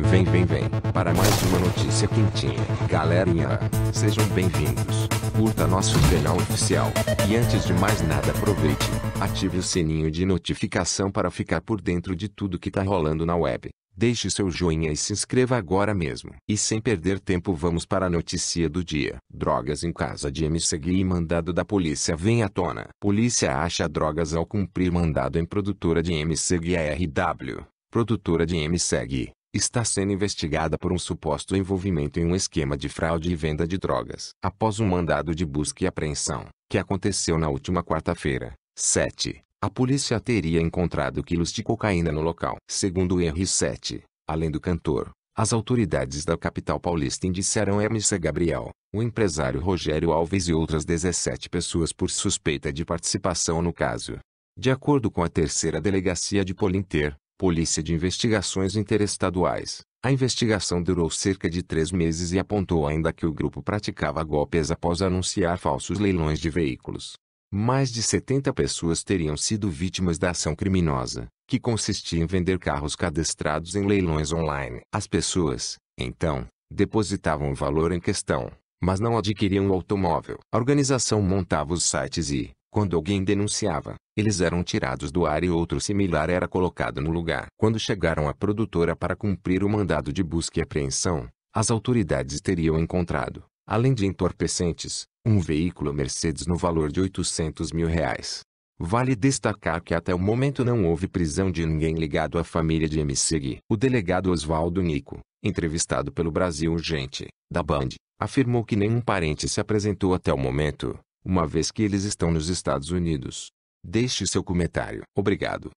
Vem, vem, vem, para mais uma notícia quentinha. Galerinha, sejam bem-vindos. Curta nosso canal oficial. E antes de mais nada, aproveite, ative o sininho de notificação para ficar por dentro de tudo que tá rolando na web. Deixe seu joinha e se inscreva agora mesmo. E sem perder tempo, vamos para a notícia do dia. Drogas em casa de MC Gui e mandado da polícia vem à tona. Polícia acha drogas ao cumprir mandado em produtora de MC Gui RW. Produtora de MC Gui está sendo investigada por um suposto envolvimento em um esquema de fraude e venda de drogas. Após um mandado de busca e apreensão, que aconteceu na última quarta-feira, 7, a polícia teria encontrado quilos de cocaína no local. Segundo o R7, além do cantor, as autoridades da capital paulista indiciaram Hermes Gabriel, o empresário Rogério Alves e outras 17 pessoas por suspeita de participação no caso. De acordo com a terceira delegacia de Polinter, Polícia de Investigações Interestaduais. A investigação durou cerca de três meses e apontou ainda que o grupo praticava golpes após anunciar falsos leilões de veículos. Mais de 70 pessoas teriam sido vítimas da ação criminosa, que consistia em vender carros cadastrados em leilões online. As pessoas, então, depositavam o valor em questão, mas não adquiriam o automóvel. A organização montava os sites e, quando alguém denunciava, eles eram tirados do ar e outro similar era colocado no lugar. Quando chegaram à produtora para cumprir o mandado de busca e apreensão, as autoridades teriam encontrado, além de entorpecentes, um veículo Mercedes no valor de 800 mil reais. Vale destacar que até o momento não houve prisão de ninguém ligado à família de MCG. O delegado Oswaldo Nico, entrevistado pelo Brasil Urgente, da Band, afirmou que nenhum parente se apresentou até o momento, uma vez que eles estão nos Estados Unidos. Deixe seu comentário. Obrigado.